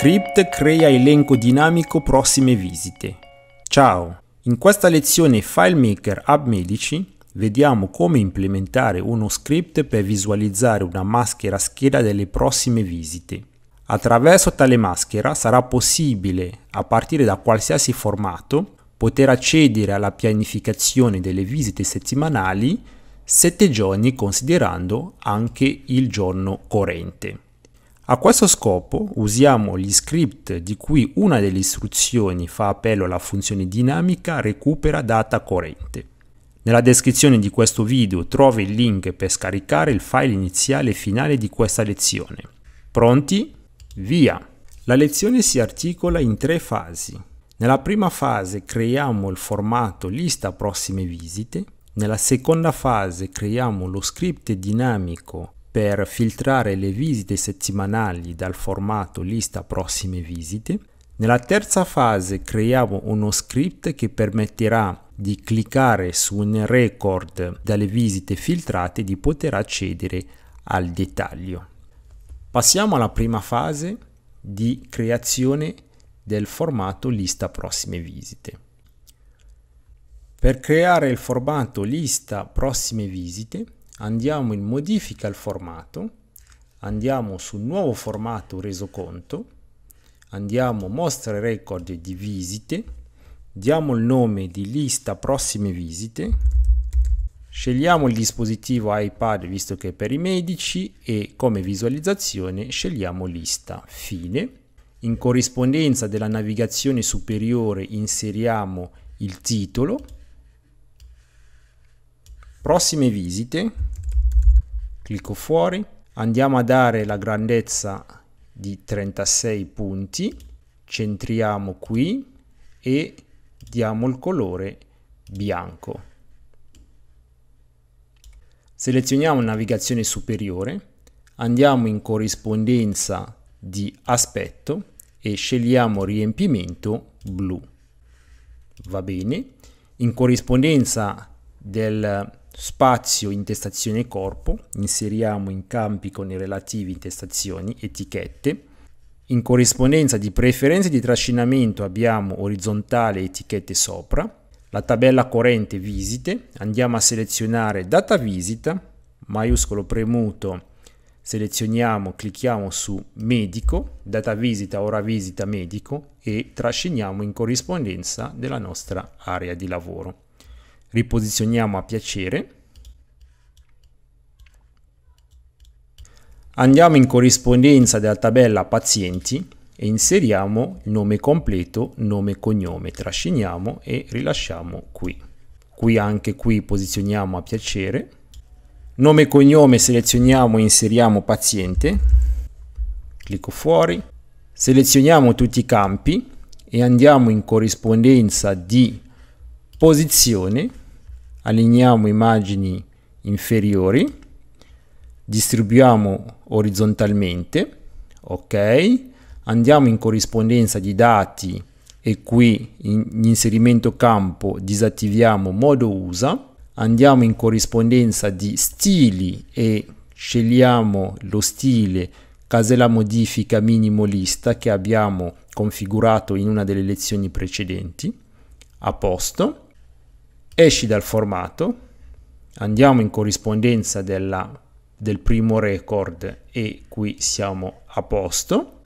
Script crea elenco dinamico prossime visite. Ciao! In questa lezione FileMaker App Medici vediamo come implementare uno script per visualizzare una maschera scheda delle prossime visite. Attraverso tale maschera sarà possibile, a partire da qualsiasi formato, poter accedere alla pianificazione delle visite settimanali 7 giorni considerando anche il giorno corrente. A questo scopo usiamo gli script di cui una delle istruzioni fa appello alla funzione dinamica recupera data corrente. Nella descrizione di questo video trovi il link per scaricare il file iniziale e finale di questa lezione. Pronti? Via! La lezione si articola in tre fasi. Nella prima fase creiamo il formato lista prossime visite, nella seconda fase creiamo lo script dinamico per filtrare le visite settimanali dal formato lista prossime visite. Nella terza fase creiamo uno script che permetterà di cliccare su un record dalle visite filtrate e di poter accedere al dettaglio. Passiamo alla prima fase di creazione del formato lista prossime visite. Per creare il formato lista prossime visite andiamo in modifica al formato, andiamo su nuovo formato resoconto, andiamo mostra record di visite, diamo il nome di lista prossime visite, scegliamo il dispositivo iPad visto che è per i medici e come visualizzazione scegliamo lista fine. In corrispondenza della navigazione superiore inseriamo il titolo, prossime visite, clicco fuori, andiamo a dare la grandezza di 36 punti, centriamo qui e diamo il colore bianco. Selezioniamo navigazione superiore, andiamo in corrispondenza di aspetto e scegliamo riempimento blu. Va bene. In corrispondenza del spazio intestazione corpo, inseriamo in campi con i relativi intestazioni, etichette, in corrispondenza di preferenze di trascinamento abbiamo orizzontale etichette sopra, la tabella corrente visite, andiamo a selezionare data visita, maiuscolo premuto, selezioniamo, clicchiamo su medico, data visita, ora visita medico e trasciniamo in corrispondenza della nostra area di lavoro riposizioniamo a piacere, andiamo in corrispondenza della tabella pazienti e inseriamo il nome completo, nome e cognome, trasciniamo e rilasciamo qui. Qui anche qui posizioniamo a piacere, nome e cognome selezioniamo e inseriamo paziente, clicco fuori, selezioniamo tutti i campi e andiamo in corrispondenza di posizione alineiamo immagini inferiori, distribuiamo orizzontalmente, ok? Andiamo in corrispondenza di dati e qui in inserimento campo disattiviamo modo usa, andiamo in corrispondenza di stili e scegliamo lo stile casella modifica minimalista che abbiamo configurato in una delle lezioni precedenti, a posto, esci dal formato, andiamo in corrispondenza della, del primo record e qui siamo a posto.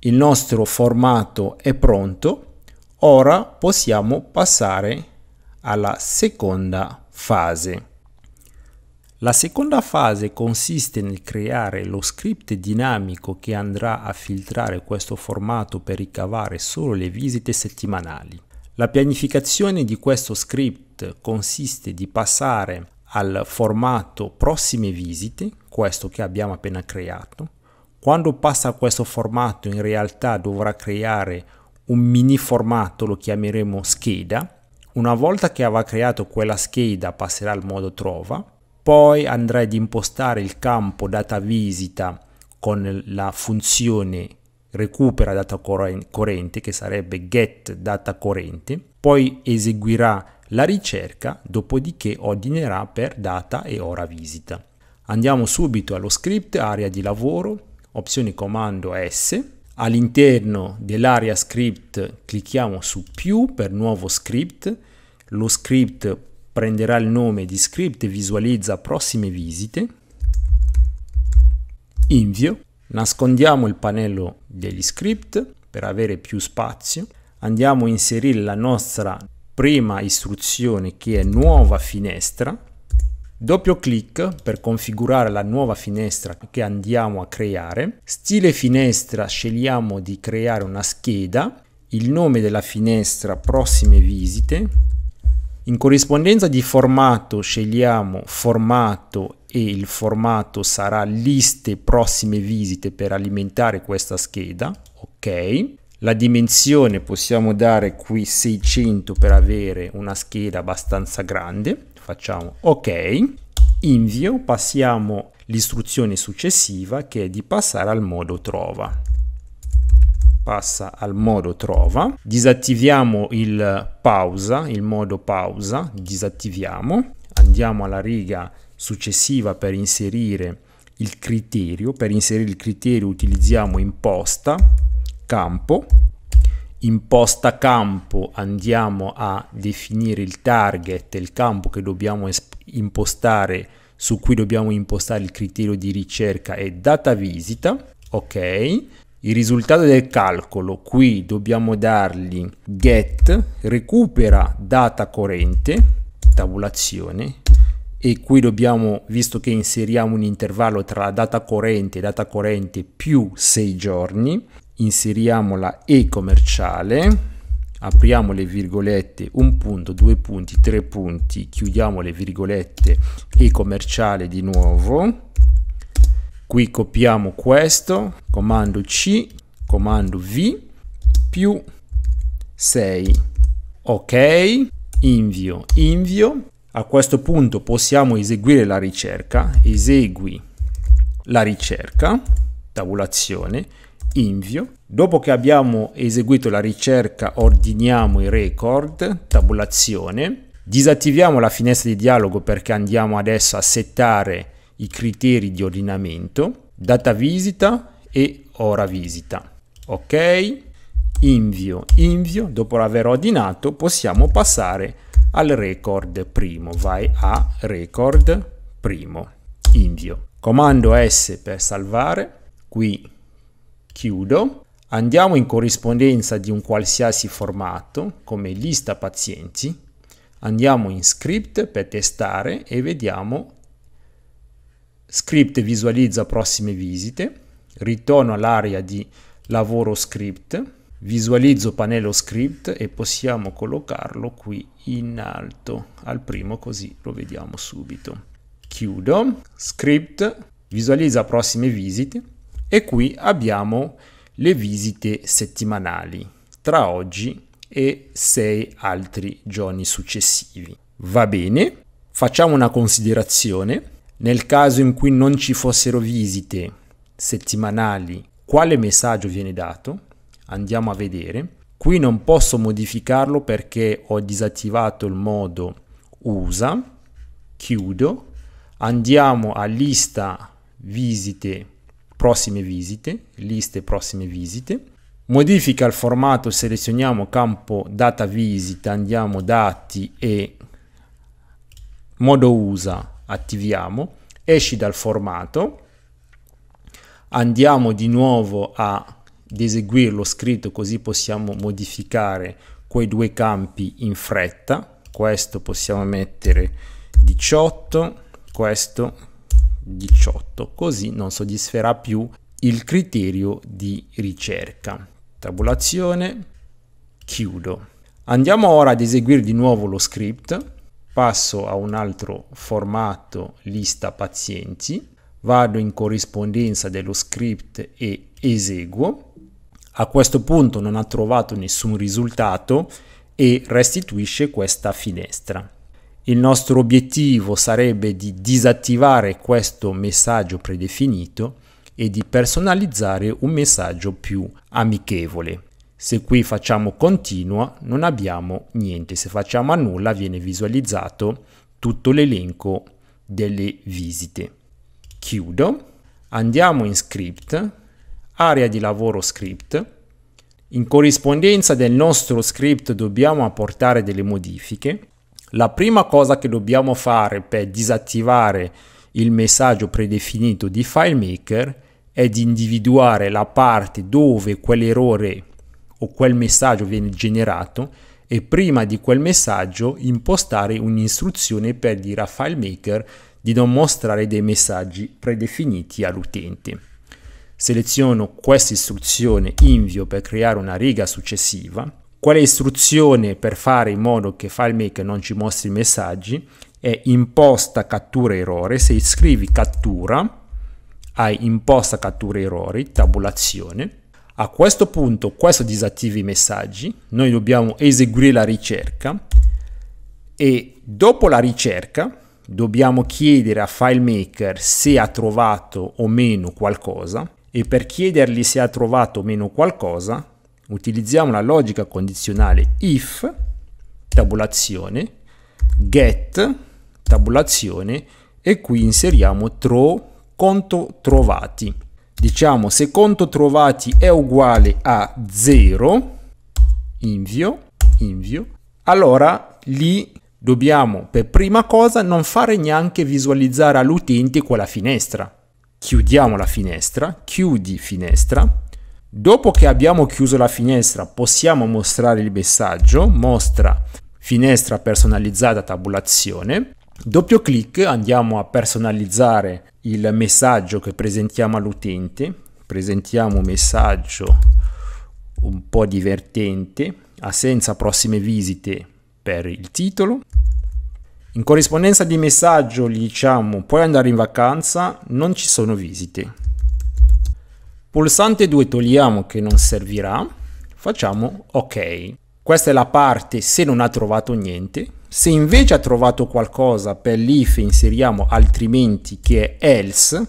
Il nostro formato è pronto, ora possiamo passare alla seconda fase. La seconda fase consiste nel creare lo script dinamico che andrà a filtrare questo formato per ricavare solo le visite settimanali. La pianificazione di questo script consiste di passare al formato prossime visite, questo che abbiamo appena creato. Quando passa a questo formato in realtà dovrà creare un mini formato, lo chiameremo scheda. Una volta che avrà creato quella scheda passerà al modo trova, poi andrà ad impostare il campo data visita con la funzione recupera data corrente che sarebbe get data corrente, poi eseguirà la ricerca dopodiché ordinerà per data e ora visita. Andiamo subito allo script area di lavoro, opzione comando S. All'interno dell'area script clicchiamo su più per nuovo script. Lo script prenderà il nome di script e visualizza prossime visite. Invio. Nascondiamo il pannello degli script per avere più spazio. Andiamo a inserire la nostra prima istruzione che è nuova finestra, doppio clic per configurare la nuova finestra che andiamo a creare, stile finestra scegliamo di creare una scheda, il nome della finestra prossime visite, in corrispondenza di formato scegliamo formato e il formato sarà liste prossime visite per alimentare questa scheda, ok. La dimensione possiamo dare qui 600 per avere una scheda abbastanza grande. Facciamo ok, invio, passiamo l'istruzione successiva che è di passare al modo trova passa al modo trova, disattiviamo il pausa, il modo pausa, disattiviamo, andiamo alla riga successiva per inserire il criterio, per inserire il criterio utilizziamo imposta, campo, imposta campo andiamo a definire il target, il campo che dobbiamo impostare, su cui dobbiamo impostare il criterio di ricerca è data visita, ok? Il risultato del calcolo, qui dobbiamo dargli get, recupera data corrente, tabulazione, e qui dobbiamo, visto che inseriamo un intervallo tra data corrente e data corrente più 6 giorni, inseriamo la E commerciale, apriamo le virgolette, un punto, due punti, tre punti, chiudiamo le virgolette E commerciale di nuovo. Qui copiamo questo, comando C, comando V, più 6. Ok, invio, invio. A questo punto possiamo eseguire la ricerca, esegui la ricerca, tabulazione, invio. Dopo che abbiamo eseguito la ricerca ordiniamo i record, tabulazione, disattiviamo la finestra di dialogo perché andiamo adesso a settare i criteri di ordinamento, data visita e ora visita. Ok, invio, invio, dopo aver ordinato possiamo passare al record primo, vai a record primo, invio. Comando S per salvare, qui chiudo, andiamo in corrispondenza di un qualsiasi formato come lista pazienti, andiamo in script per testare e vediamo script visualizza prossime visite, ritorno all'area di lavoro script, visualizzo pannello script e possiamo collocarlo qui in alto al primo così lo vediamo subito. Chiudo, script, visualizza prossime visite, e qui abbiamo le visite settimanali tra oggi e sei altri giorni successivi. Va bene, facciamo una considerazione. Nel caso in cui non ci fossero visite settimanali, quale messaggio viene dato? Andiamo a vedere. Qui non posso modificarlo perché ho disattivato il modo usa. Chiudo. Andiamo a lista visite prossime visite, liste prossime visite. Modifica il formato, selezioniamo campo data visita, andiamo dati e modo usa, attiviamo, esci dal formato, andiamo di nuovo a eseguire lo scritto così possiamo modificare quei due campi in fretta, questo possiamo mettere 18, questo 18, così non soddisferà più il criterio di ricerca. Tabulazione, chiudo. Andiamo ora ad eseguire di nuovo lo script, passo a un altro formato lista pazienti, vado in corrispondenza dello script e eseguo. A questo punto non ha trovato nessun risultato e restituisce questa finestra. Il nostro obiettivo sarebbe di disattivare questo messaggio predefinito e di personalizzare un messaggio più amichevole. Se qui facciamo continua non abbiamo niente, se facciamo a nulla viene visualizzato tutto l'elenco delle visite. Chiudo, andiamo in script, area di lavoro script, in corrispondenza del nostro script dobbiamo apportare delle modifiche la prima cosa che dobbiamo fare per disattivare il messaggio predefinito di FileMaker è di individuare la parte dove quell'errore o quel messaggio viene generato e prima di quel messaggio impostare un'istruzione per dire a FileMaker di non mostrare dei messaggi predefiniti all'utente. Seleziono questa istruzione invio per creare una riga successiva quale istruzione per fare in modo che FileMaker non ci mostri i messaggi? È imposta cattura errore. Se scrivi cattura, hai imposta cattura errori, tabulazione. A questo punto questo disattiva i messaggi, noi dobbiamo eseguire la ricerca e dopo la ricerca dobbiamo chiedere a FileMaker se ha trovato o meno qualcosa e per chiedergli se ha trovato o meno qualcosa utilizziamo la logica condizionale if, tabulazione, get, tabulazione e qui inseriamo throw, conto trovati. Diciamo se conto trovati è uguale a 0, invio, invio, allora lì dobbiamo per prima cosa non fare neanche visualizzare all'utente quella finestra. Chiudiamo la finestra, chiudi finestra, Dopo che abbiamo chiuso la finestra possiamo mostrare il messaggio mostra finestra personalizzata tabulazione. Doppio clic andiamo a personalizzare il messaggio che presentiamo all'utente. Presentiamo un messaggio un po' divertente, assenza prossime visite per il titolo. In corrispondenza di messaggio gli diciamo puoi andare in vacanza, non ci sono visite. Pulsante 2 togliamo che non servirà, facciamo ok. Questa è la parte se non ha trovato niente. Se invece ha trovato qualcosa per l'if inseriamo altrimenti che è else,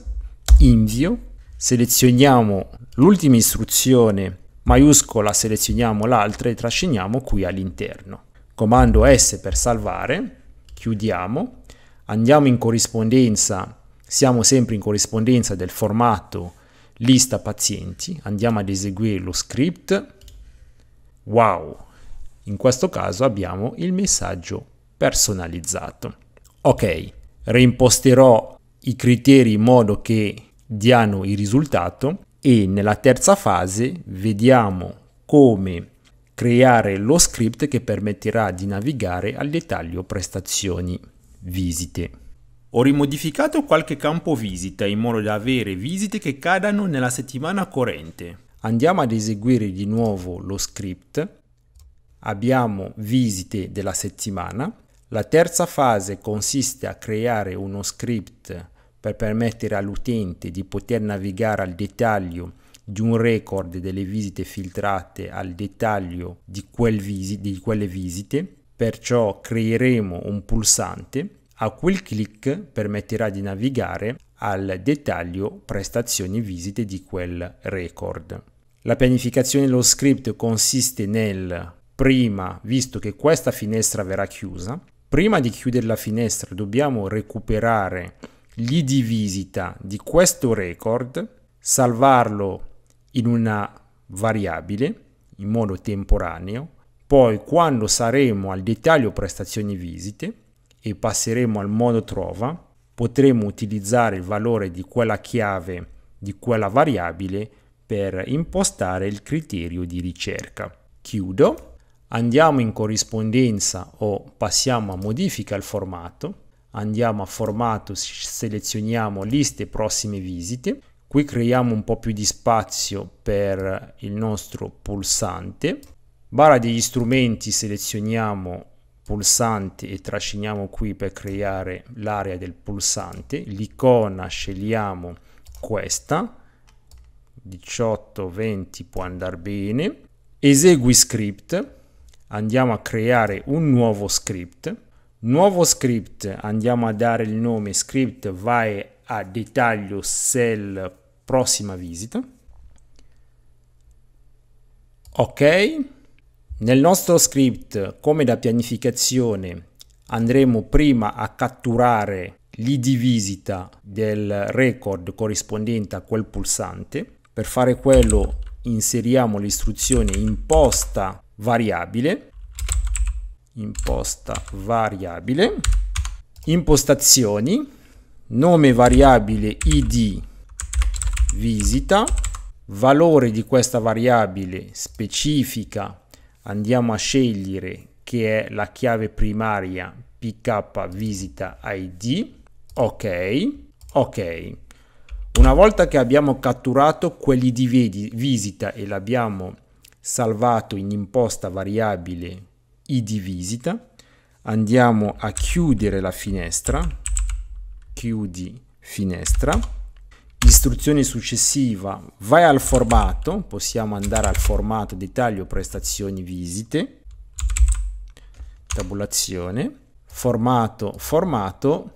invio, selezioniamo l'ultima istruzione maiuscola, selezioniamo l'altra e trasciniamo qui all'interno. Comando S per salvare, chiudiamo, andiamo in corrispondenza, siamo sempre in corrispondenza del formato lista pazienti, andiamo ad eseguire lo script, wow, in questo caso abbiamo il messaggio personalizzato. Ok, reimposterò i criteri in modo che diano il risultato e nella terza fase vediamo come creare lo script che permetterà di navigare al dettaglio prestazioni visite. Ho rimodificato qualche campo visita in modo da avere visite che cadano nella settimana corrente. Andiamo ad eseguire di nuovo lo script. Abbiamo visite della settimana. La terza fase consiste a creare uno script per permettere all'utente di poter navigare al dettaglio di un record delle visite filtrate al dettaglio di, quel visi di quelle visite. Perciò creeremo un pulsante a quel clic permetterà di navigare al dettaglio prestazioni visite di quel record. La pianificazione dello script consiste nel prima, visto che questa finestra verrà chiusa, prima di chiudere la finestra dobbiamo recuperare l'id visita di questo record, salvarlo in una variabile in modo temporaneo, poi quando saremo al dettaglio prestazioni visite e passeremo al modo trova, potremo utilizzare il valore di quella chiave di quella variabile per impostare il criterio di ricerca. Chiudo, andiamo in corrispondenza o passiamo a modifica il formato, andiamo a formato, selezioniamo liste prossime visite, qui creiamo un po' più di spazio per il nostro pulsante, barra degli strumenti selezioniamo pulsanti e trasciniamo qui per creare l'area del pulsante, l'icona scegliamo questa, 18, 20 può andare bene, esegui script, andiamo a creare un nuovo script, nuovo script andiamo a dare il nome script vai a dettaglio cell prossima visita, ok, nel nostro script, come da pianificazione, andremo prima a catturare l'id visita del record corrispondente a quel pulsante. Per fare quello inseriamo l'istruzione imposta variabile, imposta variabile, impostazioni, nome variabile id visita, valore di questa variabile specifica andiamo a scegliere che è la chiave primaria pk visita id ok ok una volta che abbiamo catturato quell'id visita e l'abbiamo salvato in imposta variabile id visita andiamo a chiudere la finestra chiudi finestra istruzione successiva vai al formato, possiamo andare al formato dettaglio prestazioni visite, tabulazione, formato, formato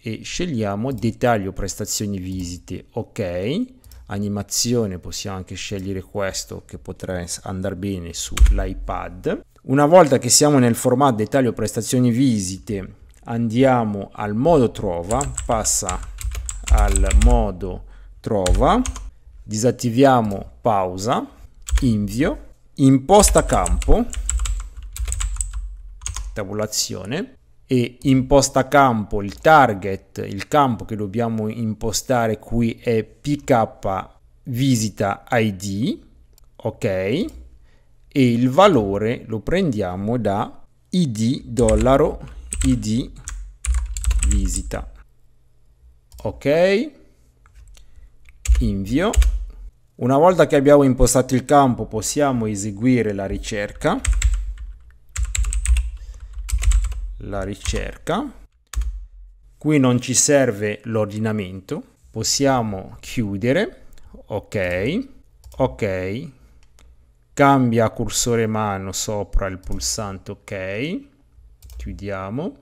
e scegliamo dettaglio prestazioni visite, ok, animazione possiamo anche scegliere questo che potrebbe andare bene sull'iPad. Una volta che siamo nel formato dettaglio prestazioni visite andiamo al modo trova, passa al modo trova, disattiviamo pausa, invio, imposta campo, tabulazione e imposta campo, il target, il campo che dobbiamo impostare qui è pk visita id, ok, e il valore lo prendiamo da id dollaro id visita ok invio una volta che abbiamo impostato il campo possiamo eseguire la ricerca la ricerca qui non ci serve l'ordinamento possiamo chiudere ok ok cambia cursore mano sopra il pulsante ok chiudiamo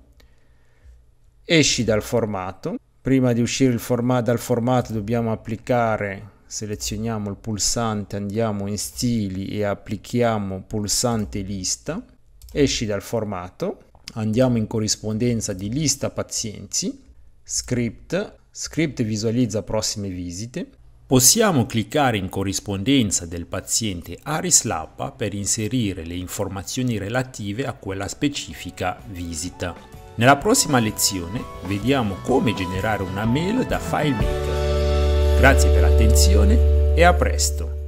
esci dal formato prima di uscire formato, dal formato dobbiamo applicare selezioniamo il pulsante andiamo in stili e applichiamo pulsante lista esci dal formato andiamo in corrispondenza di lista pazienti script script visualizza prossime visite Possiamo cliccare in corrispondenza del paziente Aris Lappa per inserire le informazioni relative a quella specifica visita. Nella prossima lezione vediamo come generare una mail da FileMaker. Grazie per l'attenzione e a presto!